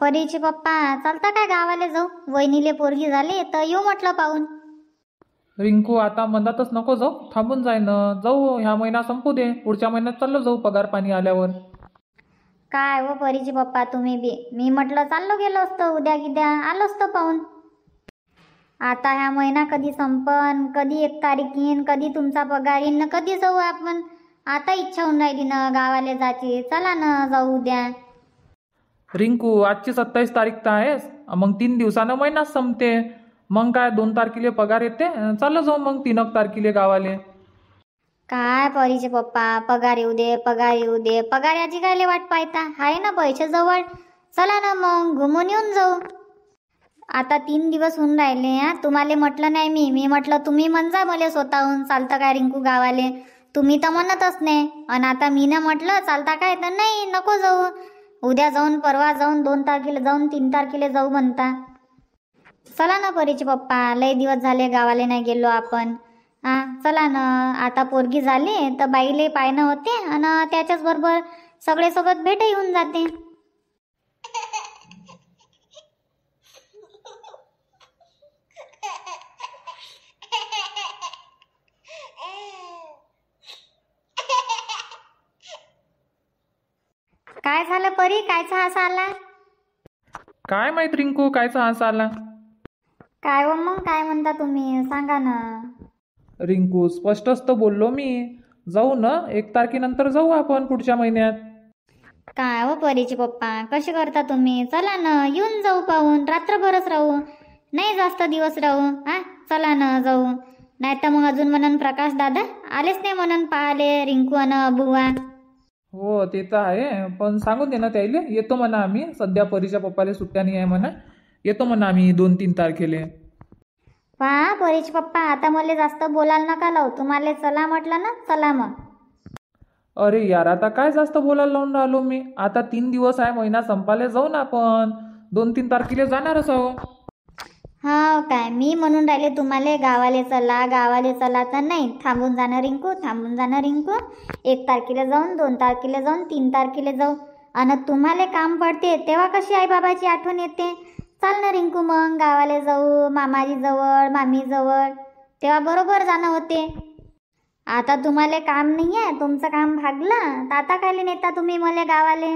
परीचे पप्पा चालता काय गावाला जाऊ वहिनीले पोरगी झाले तर येऊ म्हटलं पाहून रिंकू आता मनातच नको जाऊ थांबून जाय ना जाऊ ह्या महिना संपू दे पुढच्या महिन्यात चाललो जाऊ पगार पाणी आल्यावर काय व हो परीचे पप्पा तुम्ही बी मी म्हटलं चाललो गेलो असतो उद्या किद्या आलो असतो पाहून आता ह्या महिना कधी संपन कधी एक तारीख येईन कधी तुमचा पगार येईन कधी जाऊ आपण आता इच्छा होऊन राहिली ना गावाला जायची चला ना जाऊ उद्या रिंकू आजची सत्तावीस तारीख तर आहेस मग तीन दिवसानं महिनाच संपते मग काय दोन तारखेले पगार येते चाललं जाऊ मग तीन तारखेले गावाले काय परीचे पप्पा पगार येऊ दे पगार येऊ दे पगार याची काय वाट पाहता आहे ना पैसे जवळ चला ना मग घुमून येऊन जाऊ आता तीन दिवस होऊन राहिले हा तुम्हाला म्हटलं नाही मी मी म्हटलं तुम्ही म्हणजा मला स्वतःहून चालता काय रिंकू गावाले तुम्ही तर म्हणतच नाही आणि आता मी ना म्हटलं चालता काय तर नाही नको जाऊ उद्या जाऊन परवा जाऊन दोन तारखेला जाऊन तीन तारखेला जाऊ म्हणता चला ना परीचे पप्पा लय दिवस झाले गावाला नाही गेलो आपण हा चला ना आता पोरगी झाली तर बाईले पायनं होते आणि त्याच्याचबरोबर सगळे सोबत भेट येऊन जाते काय झालं परी कायचा हास आला काय माहित रिंकू कायचा हास आला काय हो मग काय म्हणता तुम्ही सांगा ना रिंकू स्पष्टच तर बोललो मी जाऊ ना एक तारखेनंतर जाऊ आपण पुढच्या महिन्यात काय हो परीचे पप्पा कसे करता तुम्ही चला ना येऊन जाऊ पाहून रात्रभरच राहू नाही जास्त दिवस राहू हा चला ना जाऊ नाही तर मग अजून म्हणन प्रकाश दादा आलेच नाही म्हणून पाहले रिंकू अन बुवा हो ते तर आहे पण सांगून दे ना त्याईले येतो म्हणा आम्ही सध्या परीच्या पप्पाला सुट्ट्या नाही आहे म्हणा येतो म्हणा आम्ही दोन तीन तारखेला पहा परीच पप्पा आता मला जास्त बोलायला नका लावू तुम्हाला चला म्हटलं ना चला मग अरे यार आता काय जास्त बोलायला लावून राहिलो मी आता तीन दिवस आहे महिना संपायला जाऊ ना आपण दोन तीन तारखेला जाणारच आहोत हो काय मी म्हणून राहिले तुम्हाला गावाले चला गावाले चला तर नाही थांबून जाणं रिंकू थांबून जाणं रिंकू एक तारखेला जाऊन दोन तारखेला जाऊन तीन तारखेला जाऊ आणि तुम्हाला काम पडते तेव्हा कशी आई बाबाची आठवण येते चाल ना रिंकू मग गावाला जाऊ मामी मामीजवळ तेव्हा बरोबर जाणं होते आता तुम्हाला काम नाही आहे तुमचं काम भागलं तर आता काय नेता तुम्ही मला गावाले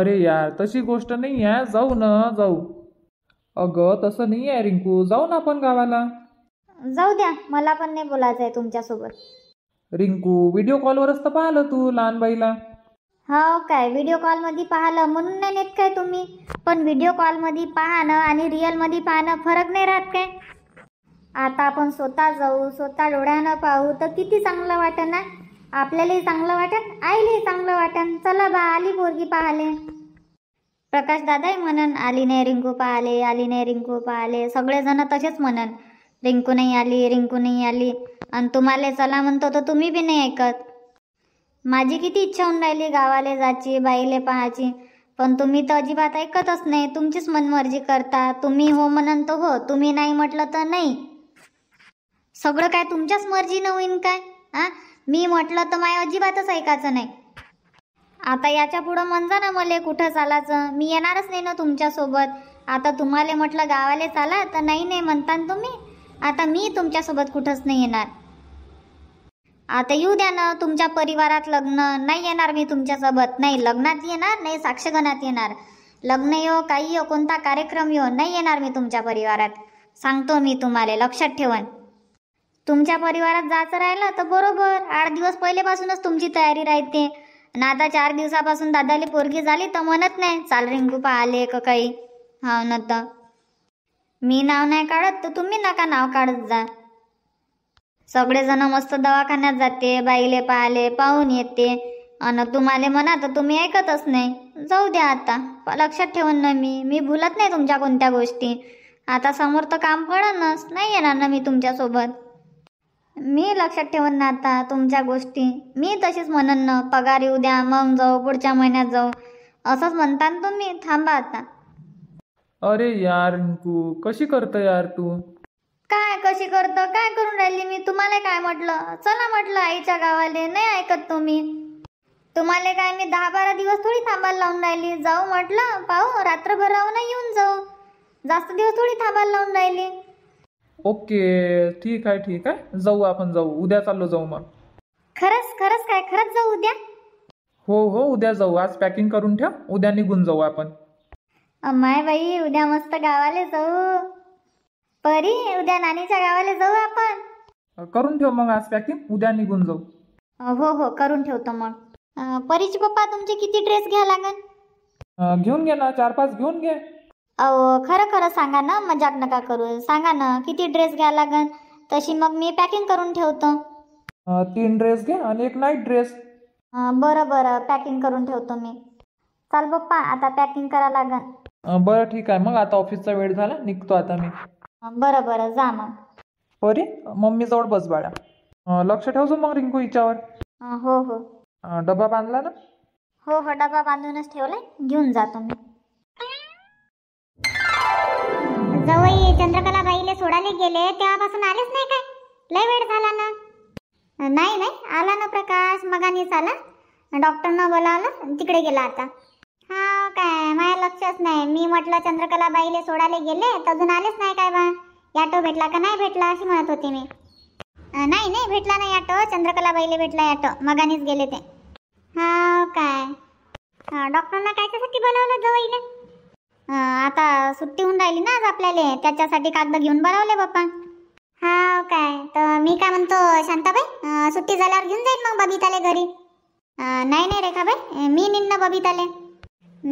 अरे यार तशी गोष्ट नाही आहे जाऊ ना जाऊ अगं तसं नाही आहे रिंकू जाऊ ना आपण गावाला जाऊ द्या मला पण नाही बोलायचं आहे सोबत रिंकू व्हिडिओ कॉलवरच तर पाहिलं तू लहान बाईला हो काय व्हिडिओ कॉलमध्ये पाहिलं म्हणून नाही नेत काय तुम्ही पण व्हिडिओ कॉलमध्ये पाहणं आणि मध्ये पाहणं फरक नाही राहत काय आता आपण स्वतः जाऊ स्वतः डोळ्यानं पाहू तर किती चांगलं वाटन आपल्यालाही चांगलं वाटन आईलाही चांगलं वाटन चला बा आली पोरगी पाहले प्रकाश दादाही म्हणन आली नाही रिंकू पाहाले आली नाही रिंकू पाहिले सगळेजण तसेच म्हणन रिंकू नाही आली रिंकू नाही आली आणि तुम्हाला चला म्हणतो तर तुम्ही बी नाही ऐकत माझी किती इच्छा होऊन राहिली गावाला जायची बाईले पाहायची पण तुम्ही तर अजिबात ऐकतच नाही तुमचीच मनमर्जी करता तुम्ही हो म्हणन तर हो तुम्ही नाही म्हटलं तर नाही सगळं काय तुमच्याच मर्जीनं होईन काय आ मी म्हटलं तर माय अजिबातच ऐकायचं नाही आता याच्या पुढं म्हणजा ना मला कुठं चालायचं मी येणारच नाही ना तुमच्यासोबत आता तुम्हाला म्हटलं गावाला चाला तर नाही नाही म्हणता तुम्ही आता मी तुमच्यासोबत कुठंच नाही येणार आता येऊ द्या ना तुमच्या परिवारात लग्न नाही येणार मी तुमच्यासोबत नाही लग्नात येणार नाही साक्षगणात येणार लग्न यो काही यो कोणता कार्यक्रम यो नाही येणार मी तुमच्या परिवारात सांगतो मी तुम्हाला लक्षात ठेवण तुमच्या परिवारात जायचं राहिलं तर बरोबर आठ दिवस पहिलेपासूनच तुमची तयारी राहते ना आता चार दिवसापासून दादाली पोरगी झाली तर म्हणत नाही चाल रिंकू पाहिले का काही हो ना तर मी नाव नाही काढत तर तुम्ही नका नाव काढत जा सगळेजण मस्त दवाखान्यात जाते बाईले पाहिले पाहून येते आणि तुम्हाला म्हणा तर तुम्ही ऐकतच नाही जाऊ द्या आता लक्षात ठेवून ना मी मी भुलत नाही तुमच्या कोणत्या गोष्टी आता समोर तर काम कळणच नाही येणार ना मी तुमच्यासोबत मी लक्षात ठेवन ना आता तुमच्या गोष्टी मी तशीच म्हणन ना पगार येऊ द्या मग जाऊ पुढच्या महिन्यात जाऊ असंच म्हणता तुम्ही थांबा आता अरे यार तू कशी करत यार तू काय कशी करत काय करून राहिली मी तुम्हाला काय म्हटलं चला म्हटलं आईच्या गावाले नाही ऐकत तुम्ही तुम्हाला काय मी दहा बारा दिवस थोडी थांबायला लावून राहिली जाऊ म्हटलं पाहू रात्रभर राहून येऊन जाऊ जास्त दिवस थोडी थांबायला लावून राहिली ओके ठीक आहे ठीक आहे जाऊ आपण जाऊ उद्या चाललो जाऊ मग खरंच खरंच काय खरंच जाऊ उद्या हो हो उद्या जाऊ आज पॅकिंग करून ठेव उद्या निघून जाऊ आपण माय बाई उद्या मस्त गावाला जाऊ परी उद्या नानीच्या गावाला जाऊ आपण करून ठेव मग आज पॅकिंग उद्या निघून जाऊ हो हो करून ठेवतो मग परीची परीचे पप्पा तुमचे किती ड्रेस घ्या लागेल घेऊन घे ना चार पाच घेऊन घे अहो खरं खरं सांगा ना मजाक नका करू सांगा ना किती ड्रेस घ्या लागन तशी मग मी पॅकिंग करून ठेवतो तीन ड्रेस घ्या आणि एक नाईट ड्रेस बरं बरं पॅकिंग करून ठेवतो मी चाल पप्पा आता पॅकिंग करा लागन बरं ठीक आहे मग आता ऑफिसचा वेळ झाला निघतो आता मी बरं बरं जा मग मम्मी जवळ बस बाळा लक्ष ठेवतो मग रिंकू हिच्यावर हो हो डबा बांधला ना हो हो डबा बांधूनच ठेवलाय घेऊन जातो मी गवई चंद्रकला बाईले सोडाले गेले तेव्हापासून आलेच नाही काय लय वेळ झाला ना नाही नाही आला ना प्रकाश मगानीच आला डॉक्टरनं बोलावलं तिकडे गेला आता हा काय माझ्या लक्षच नाही मी म्हटलं चंद्रकला बाईले सोडाले गेले तर अजून आलेच नाही काय बा याटो भेटला का नाही भेटला अशी म्हणत होती मी नाही नाही भेटला नाही याटो चंद्रकला बाईले भेटला याटो मगानीच गेले ते हा काय डॉक्टरना त्यासाठी बोलावलं जवळ आता सुट्टी होऊन राहिली ना आज आपल्याला त्याच्यासाठी कागद घेऊन बनवले बाप्पा हा हो काय तर मी काय म्हणतो शांताबाई सुट्टी झाल्यावर घेऊन जाईन मग बबिताले घरी नाही नाही रेखाबाई मी निन्न बबिताले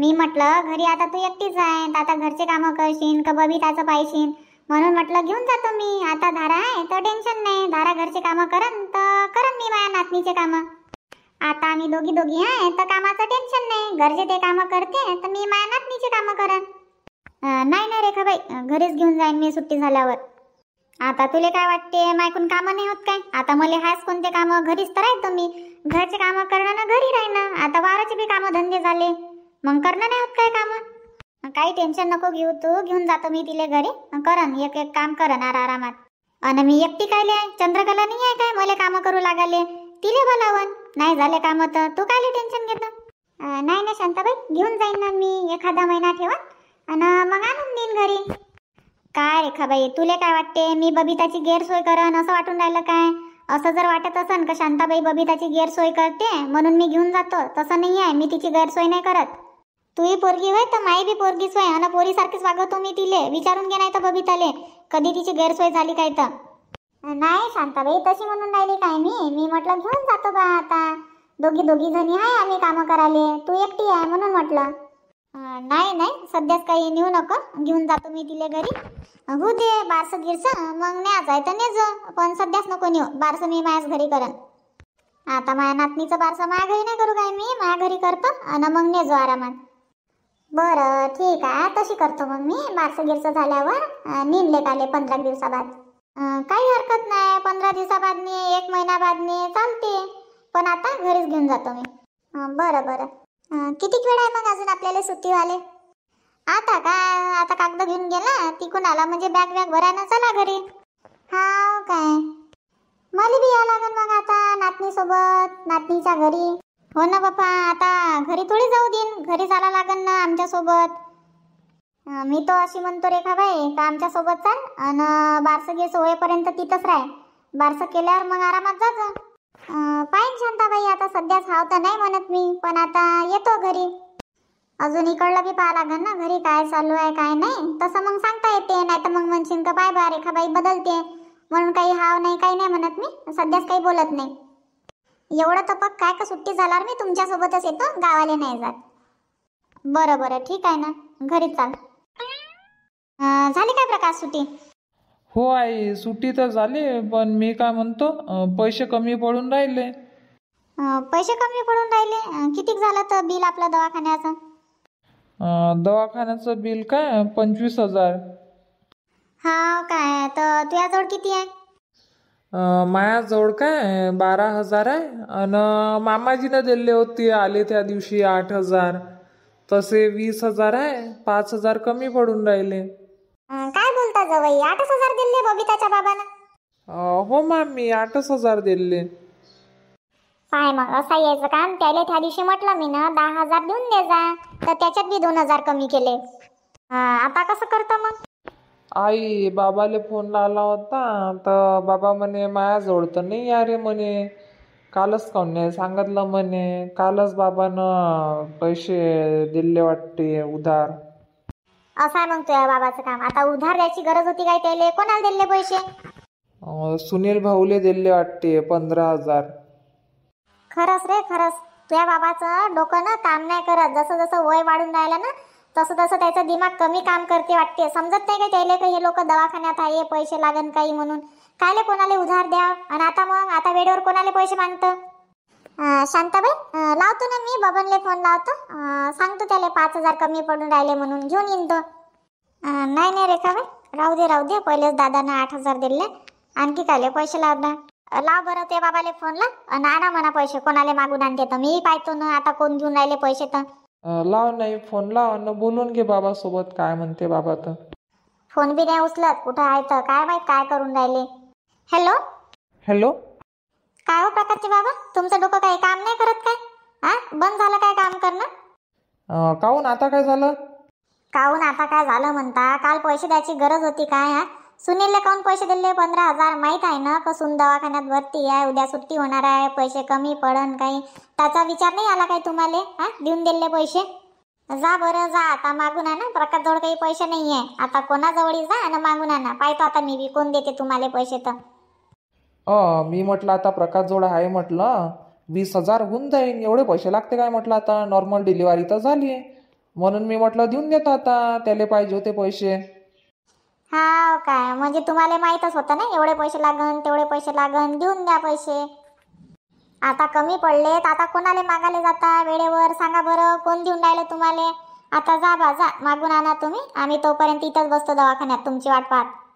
मी म्हटलं घरी आता तू एकटीच आहे तर आता घरचे कामं करशील का बबिताचं पाहिशील म्हणून म्हटलं घेऊन जातो मी आता धारा आहे तर टेन्शन नाही धारा घरचे कामं करन तर करन मी माझ्या नातनीचे कामं आता आम्ही दोघी दोघी आहे तर कामाचं टेन्शन नाही घरचे ते काम करते तर मी माया नातनीचे कामं करन नाही नाही रेखा बाई घरीच घेऊन जाईन मी सुट्टी झाल्यावर आता तुला काय वाटते मायकून कामं नाही होत काय आता मला हायस कोणते कामं घरीच तर आहेत तुम्ही घरचे कामं करणं ना घरी राहणं आता वाराचे बी कामं धंदे झाले मग करणं नाही होत काय कामं काही टेन्शन नको घेऊ तू घेऊन जातो मी तिले घरी करन एक एक काम करन आरामात आणि मी एकटी काय चंद्रकला नाही आहे काय मला कामं करू लागले तिले बोलावन नाही झाले काम तर तू काय टेन्शन घेत नाही ना शांताबाई घेऊन जाईन ना मी एखादा महिना ठेवत आणि मग आणून देईन घरी काय रेखाबाई तुले काय वाटते मी बबिताची गैरसोय करन असं वाटून राहिलं काय असं जर वाटत असन का शांताबाई बबिताची गैरसोय करते म्हणून मी घेऊन जातो तसं नाही आहे मी तिची गैरसोय नाही करत तूही पोरगी होय तर माई बी पोरगीच होय आणि पोरीसारखीच वागवतो मी तिले विचारून घे नाही तर बबिताले कधी तिची गैरसोय झाली काय तर नाही शांताबाई तशी म्हणून राहिली काय मी मी म्हटलं घेऊन जातो बा आता दोघी दोघी जणी आहे आम्ही कामं करायले तू एकटी आहे म्हणून म्हटलं नाही नाही सध्याच काही नेऊ नको घेऊन जातो मी तिले घरी हो दे बारसं गिरस मग न्याच आहे तर नेज पण सध्याच नको नेऊ बारसं मी माझ्याच घरी करन आता माझ्या नातनीचं बारसं माझ्या घरी नाही करू काय मी माझ्या घरी करतो आणि मग नेजो आरामात बरं ठीक आहे तशी करतो मग मी बारसं गिरसं झाल्यावर निनले काले पंधरा दिवसाबाद काही हरकत नाही पंधरा दिवसाबादनी एक महिना महिन्याबादनी चालते पण आता घरीच घेऊन जातो मी बरं बरं किती वेळ आहे मग अजून आपल्याला सुट्टी वाले आता का आता कागद घेऊन गेला तिकून आला म्हणजे बॅग बॅग भरायला चला घरी हा काय मला बी या लागेल मग आता नातनी सोबत नातनीच्या घरी हो ना बाप्पा आता घरी थोडी जाऊ देईन घरी जायला लागेल ना आमच्या सोबत मी तो अशी म्हणतो रेखाबाई का सोबत चाल आणि बारसं घे सोयेपर्यंत तिथंच राह बारसं केल्यावर मग आरामात जायचं पाहिन शांताबाई आता सध्याच हाव तर नाही म्हणत मी पण आता येतो घरी अजून इकडलं बी पाहा लागेल ना घरी काय चालू आहे काय नाही तसं मग सांगता येते नाही तर मग म्हणशील का बाय बा रेखाबाई बदलते म्हणून काही हाव नाही काही नाही म्हणत मी सध्याच काही बोलत नाही एवढं तर पग काय का सुट्टी झाल्यावर मी तुमच्यासोबतच येतो गावाला नाही जात बरं बरं ठीक आहे ना घरी चाल झाली काय प्रकाश सुट्टी हो आई सुट्टी तर झाली पण मी काय म्हणतो पैसे कमी पडून राहिले पैसे कमी पडून राहिले किती झालं तर बिल आपलं दवाखान्याचं दवाखान्याचं बिल काय पंचवीस हजार हा काय तर तुझ्याजवळ किती आहे माझ्याजवळ काय बारा हजार आहे आणि मामाजीनं दिले होते आले त्या दिवशी आठ हजार तसे वीस हजार आहे पाच हजार कमी पडून राहिले काय बोलता जवई आठच हजार दिले बबिताच्या बाबानं हो हो मी आठच हजार दिले काय मग असा यायचं काम त्याला त्या दिवशी म्हटलं मी ना दहा हजार देऊन दे जा तर त्याच्यात बी दोन हजार कमी केले आता कसं करतो मग आई बाबाले फोन लावला होता तर बाबा म्हणे माया तर नाही या रे म्हणे कालच काऊन नाही सांगितलं म्हणे कालच बाबानं पैसे दिले वाटते उधार असा मग तुझ्या बाबाचं काम आता उधार द्यायची गरज होती काय त्याले कोणाला दिले पैसे सुनील भाऊले दिले वाटते पंधरा हजार खरंच रे खरंच तुझ्या बाबाचं डोकं ना काम नाही करत जसं जसं वय वाढून राहिलं ना तसं तसं त्याचं दिमाग कमी काम करते वाटते समजत नाही काय त्याले का हे लोक दवाखान्यात आहे पैसे लागन काही म्हणून कायले कोणाला उधार द्या आणि आता मग आता वेळेवर कोणाला पैसे मागतं शांताबाई लावतो ना मी बबनले फोन लावतो सांगतो त्याला पाच हजार कमी पडून राहिले म्हणून घेऊन येईन तो नाही नाही रेखाबाई राहू दे राहू दे पहिलेच दादानं आठ हजार दिले आणखी कायले पैसे लावणार लाव बरं ते बाबाले फोनला आणि आणा म्हणा पैसे कोणाला मागून आणते तर मी पाहतो ना आता कोण घेऊन राहिले पैसे तर लाव नाही फोन लाव ना बोलून घे बाबा सोबत काय म्हणते बाबा तर फोन बी नाही उचलत कुठं आहे तर काय माहित काय करून राहिले हॅलो हॅलो काय हो प्रकारचे बाबा तुमचं डोकं काही काम नाही करत काय हा बंद झालं काय काम करणं काहून आता काय झालं काहून आता काय झालं म्हणता काल पैसे द्यायची गरज होती काय हा सुनीलला काहून पैसे दिले पंधरा हजार माहीत आहे ना कसून दवाखान्यात भरती आहे उद्या सुट्टी होणार आहे पैसे कमी पडन काही त्याचा विचार नाही आला काय तुम्हाला हा देऊन दिले पैसे जा बरं जा आता मागून आणा प्रकाशजवळ काही पैसे नाही आहे आता कोणाजवळ जा आणि मागून आणा पाहतो आता मी विकून देते तुम्हाला पैसे तर अ मी म्हटलं आता प्रकाश जोड आहे म्हटलं वीस हजार होऊन जाईन एवढे पैसे लागते काय म्हटलं आता नॉर्मल डिलिव्हरी तर झाली म्हणून मी म्हटलं देऊन देतो आता त्याला पाहिजे होते पैसे हा काय म्हणजे तुम्हाला माहीतच होतं ना एवढे पैसे लागन तेवढे पैसे लागन देऊन द्या पैसे आता कमी पडले आता कोणाला मागायला जाता वेळेवर सांगा बरं कोण देऊन राहिलं तुम्हाला आता जा बा जा मागून आणा तुम्ही आम्ही तोपर्यंत इथंच बसतो दवाखान्यात तुमची वाट पाहत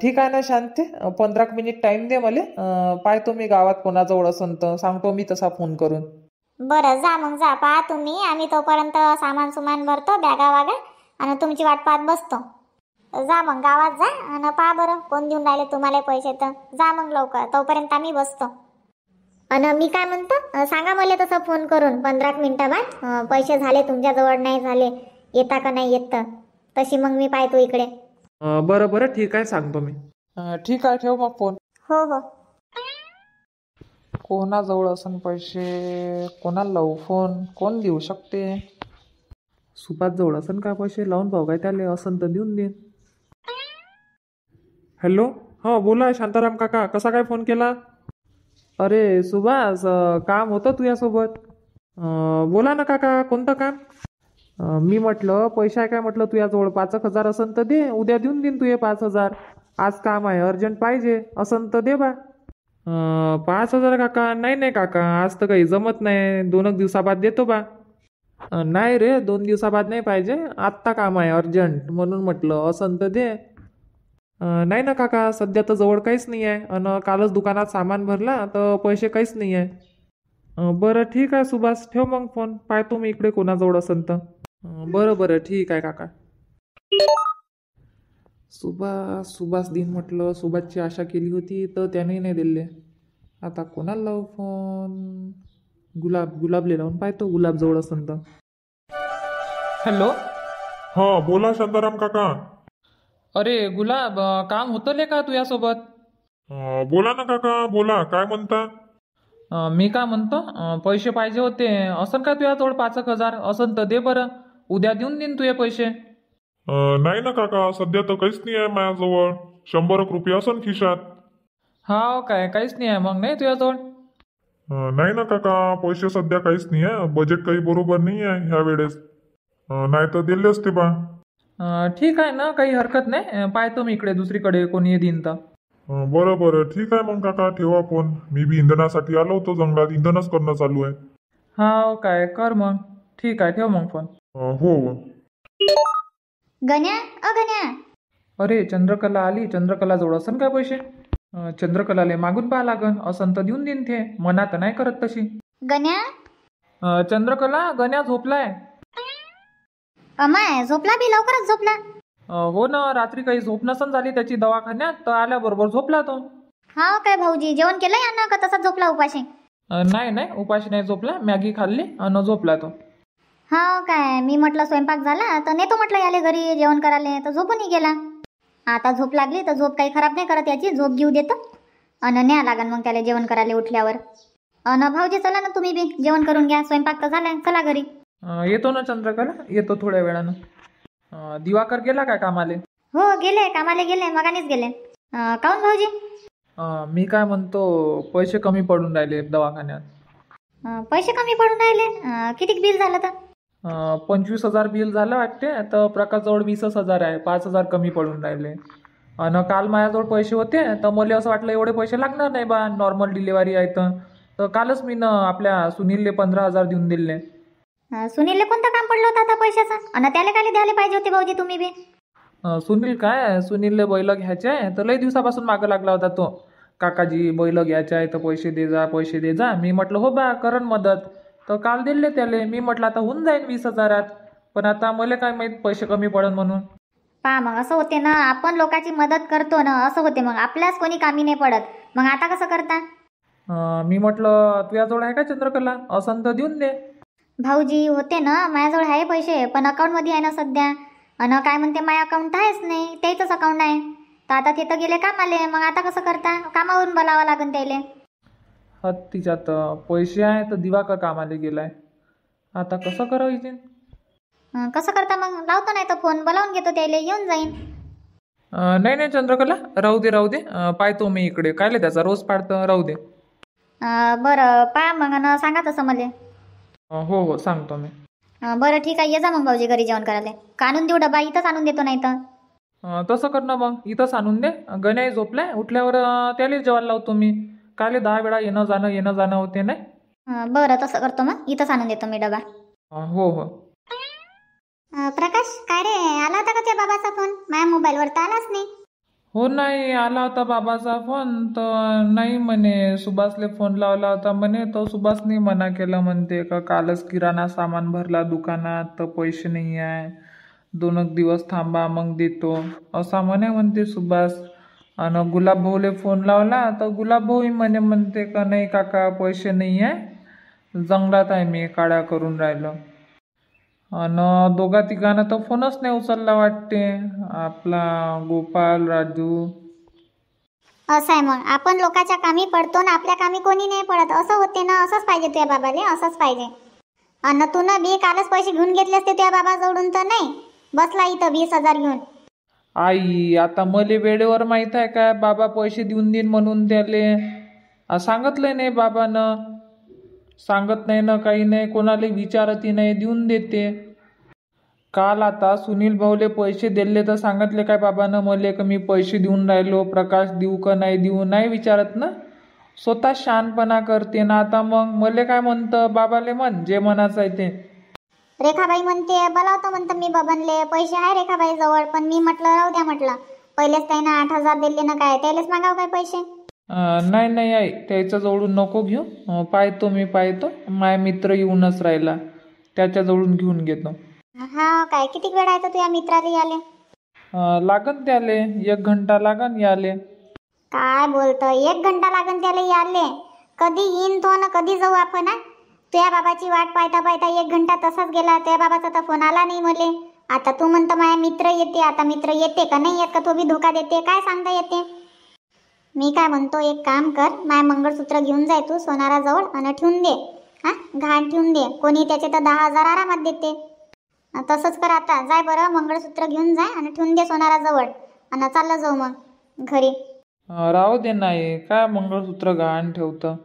ठीक आहे ना शांती पंधरा मिनिट टाइम दे मले पाहतो मी गावात कोणाजवळ असं सांगतो मी तसा फोन करून बरं जा मग जा पहा तुम्ही आम्ही तोपर्यंत सामान सुमान भरतो बॅगा वागा आणि तुमची वाट पाहत बसतो जा मग गावात जा आणि पहा बरं कोण देऊन राहिले तुम्हाला पैसे तर जा मग लवकर तोपर्यंत आम्ही बसतो आणि मी काय म्हणतो सांगा मला तसं फोन करून पंधरा मिनटं बाद पैसे झाले तुमच्याजवळ नाही झाले येता का नाही येत तशी मग मी पाहतो इकडे बरं बरं ठीक आहे सांगतो मी ठीक आहे ठेव मग फोन हा हा कोणाजवळ असन पैसे कोणाला लावू फोन कोण देऊ शकते सुपात जवळ असन का पैसे लावून पाहू काय त्याले असन तर देऊन देईन हॅलो हा बोला शांताराम काका कसा काय फोन केला अरे सुभाष काम होतं तुझ्यासोबत बोला ना काका कोणतं काम मी म्हटलं पैसा आहे काय म्हटलं तुझ्याजवळ पाच एक हजार असन तर दे उद्या देऊन देईन हे पाच हजार आज काम आहे अर्जंट पाहिजे असन तर दे बा पाच हजार काका नाही नाही काका आज तर काही जमत नाही दोन एक दिवसाबाद देतो बा नाही रे दोन दिवसाबाद नाही पाहिजे आत्ता काम आहे अर्जंट म्हणून म्हटलं असन तर दे नाही ना काका सध्या तर जवळ काहीच नाही आहे आणि कालच दुकानात सामान भरला तर पैसे काहीच नाही आहे बरं ठीक आहे सुभाष ठेव मग फोन पाहतो मी इकडे कोणाजवळ असन तर बरं बरं ठीक आहे काका सुभाष सुभाष दिन म्हटलं सुभाषची आशा केली होती तर त्याने नाही दिले आता कोणाला लावू फोन गुलाब गुलाबले लावून पाहतो गुलाब जवळ असं तर हॅलो हा बोला शांताराम काका अरे गुलाब काम होतं ले का तुझ्यासोबत बोला ना काका बोला काय म्हणता मी काय म्हणतो पैसे पाहिजे होते असन का तुझ्याजवळ पाच एक हजार असन तर दे बरं उद्या देऊन देईन तुझे पैसे नाही ना काका सध्या तर काहीच नाही आहे माझ्याजवळ शंभर रुपये असन खिशात हा हो काय काहीच नाही आहे मग नाही तुझ्या जवळ नाही ना काका पैसे सध्या काहीच नाही आहे बजेट काही बरोबर नाही आहे ह्या वेळेस नाही तर दिले असते बा ठीक आहे ना काही हरकत नाही पाहतो मी इकडे दुसरीकडे कोणी देईन तर बरं बरं ठीक आहे मग काका ठेवा फोन मी बी इंधनासाठी आलो होतो जंगलात इंधनच करणं चालू आहे हा हो काय कर मग ठीक आहे ठेव मग फोन हो, हो गण्या अ गण्या अरे चंद्रकला आली चंद्रकला जवळ असन काय पैसे चंद्रकला चंद्रकलाले मागून पाहा लागन असन तर देऊन देईन ते मनात नाही करत तशी गण्या चंद्रकला गण्या झोपलाय अमाय झोपला बी लवकरच झोपला हो ना रात्री काही झोप नसन झाली त्याची दवाखान्यात तर आल्या बरोबर झोपला तो हा काय भाऊजी जेवण केलंय का तसा झोपला उपाशी नाही नाही उपाशी नाही झोपला मॅगी खाल्ली आणि झोपला तो हो काय मी म्हटलं स्वयंपाक झाला तर नेतो म्हटलं याले घरी जेवण करायला तर झोपून गेला आता झोप लागली तर झोप काही खराब नाही करत याची झोप घेऊ देत अन न्या लागन मग त्याला जेवण करायला उठल्यावर अन भाऊजी चला ना तुम्ही बी जेवण करून घ्या स्वयंपाक तर झाला चला घरी येतो ना चंद्रकला येतो थोड्या वेळानं दिवाकर गेला काय कामाले हो गेले कामाले गेले मगानेच गेले काउन भाऊजी मी काय म्हणतो पैसे कमी पडून राहिले दवाखान्यात पैसे कमी पडून राहिले किती बिल झालं तर पंचवीस हजार बिल झालं वाटते तर जवळ वीसच हजार आहे पाच हजार कमी पडून राहिले आणि काल माझ्याजवळ पैसे होते तर मला असं वाटलं एवढे पैसे लागणार नाही बा नॉर्मल डिलिव्हरी आहे तर कालच मी ना आपल्या सुनीलले पंधरा हजार देऊन दिले सुनीलले कोणतं काम पडलं होतं आता पैशाचं आणि त्याला काय द्यायला पाहिजे होते भाऊजी तुम्ही बी सुनील काय सुनीलले बैल घ्यायचे आहे तर लई दिवसापासून मागं लागला होता तो काकाजी बैल घ्यायचे आहे तर पैसे दे जा पैसे दे जा मी म्हटलं हो बा करण मदत तर काल दिले त्याले मी म्हटलं आता होऊन जाईन वीस हजारात पण आता मला काय माहित पैसे कमी पडन म्हणून पहा मग असं होते ना आपण लोकांची मदत करतो ना असं होते मग आपल्याच कोणी कामी नाही पडत मग आता कसं करता मी म्हटलं तुझ्याजवळ आहे का चंद्रकला असं तर देऊन दे भाऊजी होते ना माझ्याजवळ आहे पैसे पण मध्ये आहे ना सध्या अन काय म्हणते माय अकाउंट आहेच नाही त्याचंच अकाउंट आहे तर आता तिथं गेले कामाले मग आता कसं करता कामावरून बोलावं लागेल त्याला तिच्यात पैसे आहे तर दिवाकर कामाला गेलाय आता कसं करावं इथे कसं करता मग लावतो नाही तर फोन बोलावून घेतो त्याला येऊन जाईन नाही नाही चंद्रकला राहू दे राहू दे पाहतो मी इकडे कायले त्याचा रोज पाडत राहू दे बर बरं मग आणि सांगा तसं मला हो हो सांगतो मी बरं ठीक आहे ये जा मग भाऊजी घरी जेवण करायला का देऊ डबा इथंच आणून देतो नाही तर तसं कर ना मग इथंच आणून दे गण्याही झोपलाय उठल्यावर त्याला जेवायला लावतो मी काले दहा वेळा येणं जाणं येणं जाणं होते नाही बर बरं तसं करतो मग इथंच आणून देतो मी डबा हो हो प्रकाश काय रे आला होता का त्या बाबाचा फोन माझ्या मोबाईलवर आलाच नाही हो नाही आला होता बाबाचा फोन तर नाही म्हणे सुभाषले फोन लावला होता म्हणे तो सुभाषने मना केला म्हणते का कालच किराणा सामान भरला दुकानात तर पैसे नाही आहे दोन दिवस थांबा मग देतो असा म्हणे म्हणते सुभाष आणि भाऊले फोन लावला तर भाऊ म्हणे म्हणते का नाही काका पैसे नाही आहे जंगलात आहे मी काळ्या करून राहिलो आणि दोघा तिघांना तर फोनच नाही उचलला वाटते आपला गोपाल राजू असं आहे मग आपण लोकांच्या कामी पडतो ना आपल्या कामी कोणी नाही पडत असं होते ना असंच पाहिजे तुझ्या बाबाले असंच पाहिजे आणि तू ना बी कालच पैसे घेऊन घेतले असते तुझ्या जवळून तर नाही बसला इथं वीस हजार घेऊन आई आता मले वेळेवर माहीत आहे काय बाबा पैसे देऊन देईन म्हणून त्याले आ, सांगितलं नाही बाबानं सांगत नाही ना काही नाही कोणाला विचारतही नाही देऊन देते काल आता सुनील भाऊले पैसे दिले तर सांगितले काय बाबानं मले का मी पैसे देऊन राहिलो प्रकाश देऊ का नाही देऊ नाही विचारत ना स्वतः शानपणा करते ना आता मग मले काय म्हणतं बाबाले म्हण जे मनाचं आहे ते रेखाबाई म्हणते बोलावतो म्हणतं मी बबनले पैसे आहे रेखाबाई जवळ पण मी म्हटलं राहू द्या म्हटलं पहिलेच त्यानं आठ हजार दिले ना काय त्यालाच मागाव काय पैसे नाही नाही नाही आई त्याच्याजवळून नको घेऊ पाहतो मी पाहतो माय मित्र येऊनच राहिला त्याच्याजवळून घेऊन घेतो हा काय किती वेळ आहे तर तुझ्या मित्राला आले लागन त्याले एक घंटा लागन याले काय बोलतो एक घंटा लागन त्याला याले कधी येईन तो ना कधी जाऊ आपण ना त्या बाबाची वाट पाहता पाहता एक घंटा तसाच गेला त्या बाबाचा तर फोन आला नाही मले आता तू म्हणतो माझ्या मित्र येते आता मित्र येते का नाही येत का तो बी धोका देते काय सांगता येते मी काय म्हणतो एक काम कर माय मंगळसूत्र घेऊन जाय तू सोनाराजवळ आणि ठेवून दे हां घाण ठेवून दे कोणी त्याचे तर दहा हजार आरामात देते तसंच कर आता जाय बरं मंगळसूत्र घेऊन जाय आणि ठेवून दे सोनाराजवळ आणि चाललं जाऊ मग घरी राहू दे नाही काय मंगळसूत्र घाण ठेवतं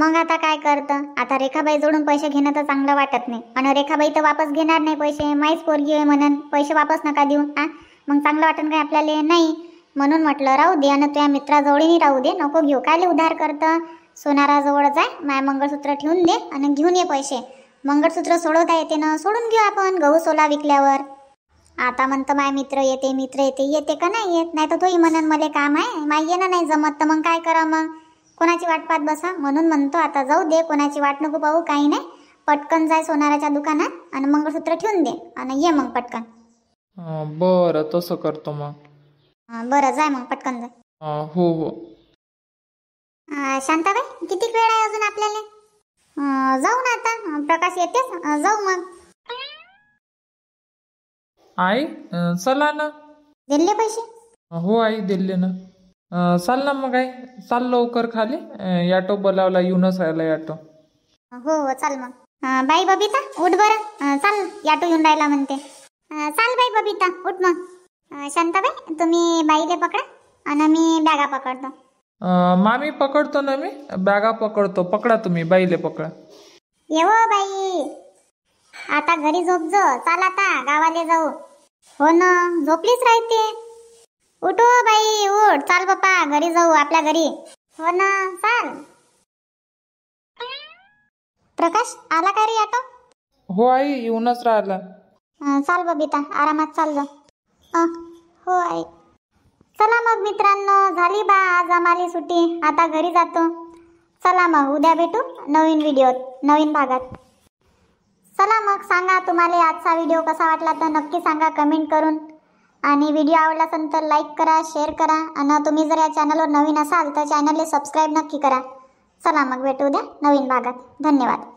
मग आता काय करत आता रेखाबाई जोडून पैसे घेणं तर चांगलं वाटत नाही आणि रेखाबाई तर वापस घेणार नाही पैसे माहीच पोरगी आहे म्हणून पैसे वापस नका देऊ आ मग चांगलं वाटण काय आपल्याला नाही म्हणून म्हटलं राहू दे आणि तुझ्या मित्राजवळही राहू दे नको घेऊ काय उधार करतं सोनाराजवळ जाय माय मंगळसूत्र ठेवून दे आणि घेऊन ये पैसे मंगळसूत्र सोडवता येते ना सोडून घेऊ आपण गहू सोला विकल्यावर आता म्हणतं माय मित्र येते मित्र येते येते का नाही येत नाही तर तोही म्हणन मला काम आहे माय येणं नाही जमत तर मग काय करा मग कोणाची वाट पाहत बसा म्हणून म्हणतो आता जाऊ दे कोणाची वाट नको पाहू काही नाही पटकन जाय सोनाराच्या दुकानात आणि मंगळसूत्र ठेवून दे आणि ये मग पटकन बर बरं तसं करतो मग बरं जाय मग पटकन जाय हो हो शांताबाई किती वेळ आहे अजून आपल्याला जाऊ ना आता प्रकाश येते जाऊ मग आई चला ना दिले पैसे हो आई दिले ना चाल ना मग काय चाल लवकर खाली ऑटो बोलावला येऊनच राहिला ऑटो हो हो चाल मग बाई बबिता उठ बर चाल ऑटो येऊन राहिला म्हणते चाल बाई बबिता उठ मग शांताबाई तुम्ही बाईले पकडा आणि मी बॅगा पकडतो मामी पकडतो ना मी बॅगा पकडतो पकडा तुम्ही बाईले पकडा येव हो बाई आता घरी झोप जो चाल आता गावाले जाऊ हो ना झोपलीच राहते उठो सोड चाल पप्पा घरी जाऊ आपल्या घरी हो ना चाल प्रकाश आला का रे ऑटो हो आई येऊनच राहिला चाल बबिता आरामात चाल जा हो आई चला मग मित्रांनो झाली बा आज आम्हाला सुट्टी आता घरी जातो चला मग उद्या भेटू नवीन व्हिडिओत नवीन भागात चला मग सांगा तुम्हाला आजचा व्हिडिओ कसा वाटला तर नक्की सांगा कमेंट करून आणि व्हिडिओ आवडला असेल तर लाईक करा शेअर करा आणि तुम्ही जर या चॅनलवर नवीन असाल तर चॅनलला सबस्क्राईब नक्की करा चला मग भेटू द्या नवीन भागात धन्यवाद